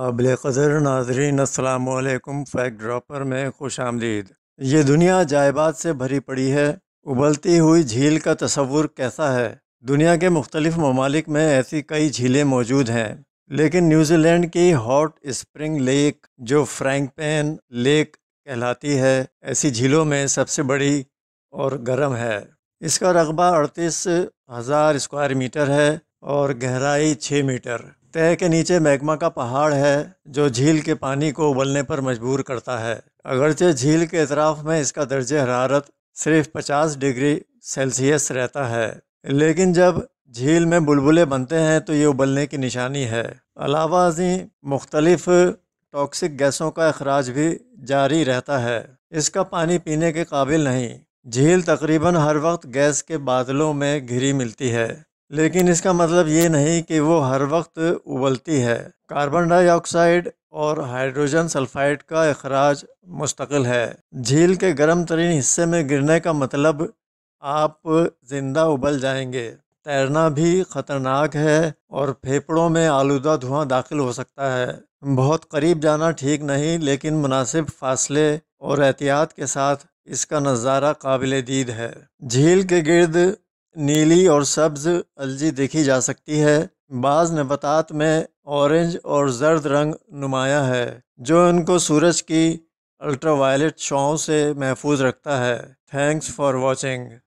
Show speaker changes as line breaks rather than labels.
काबिल कदर नाजरीन असलकम फैक्ट ड्रॉपर में खुश आमदीद ये दुनिया जायबाद से भरी पड़ी है उबलती हुई झील का तस्वुर कैसा है दुनिया के मुख्तलिफ ममालिक में ऐसी कई झीलें मौजूद हैं लेकिन न्यूजीलैंड की हॉट स्प्रिंग लेक जो फ्रैंकपेन लेक कहलाती है ऐसी झीलों में सबसे बड़ी और गर्म है इसका रकबा अड़तीस हज़ार स्क्वायर मीटर है और गहराई छः मीटर तह के नीचे मैग्मा का पहाड़ है जो झील के पानी को उबलने पर मजबूर करता है अगरचे झील के अतराफ़ में इसका दर्ज हरारत सिर्फ 50 डिग्री सेल्सियस रहता है लेकिन जब झील में बुलबुले बनते हैं तो ये उबलने की निशानी है अलावा अजी मुख्तलफ टॉक्सिक गैसों का अखराज भी जारी रहता है इसका पानी पीने के काबिल नहीं झील तकरीबन हर वक्त गैस के बादलों में घिरी मिलती है लेकिन इसका मतलब ये नहीं कि वो हर वक्त उबलती है कार्बन डाइऑक्साइड और हाइड्रोजन सल्फाइड का अखराज मुस्तकिल है झील के गर्म तरीन हिस्से में गिरने का मतलब आप ज़िंदा उबल जाएंगे तैरना भी ख़तरनाक है और फेफड़ों में आलूदा धुआं दाखिल हो सकता है बहुत करीब जाना ठीक नहीं लेकिन मुनासिब फासले और एहतियात के साथ इसका नज़ारा काबिल दीद है झील के गिर्द नीली और सब्ज़ अलजी देखी जा सकती है बाज़ नबातात में ऑरेंज और जर्द रंग नुमाया है जो इनको सूरज की अल्ट्रावायलेट शॉ से महफूज रखता है थैंक्स फॉर वॉचिंग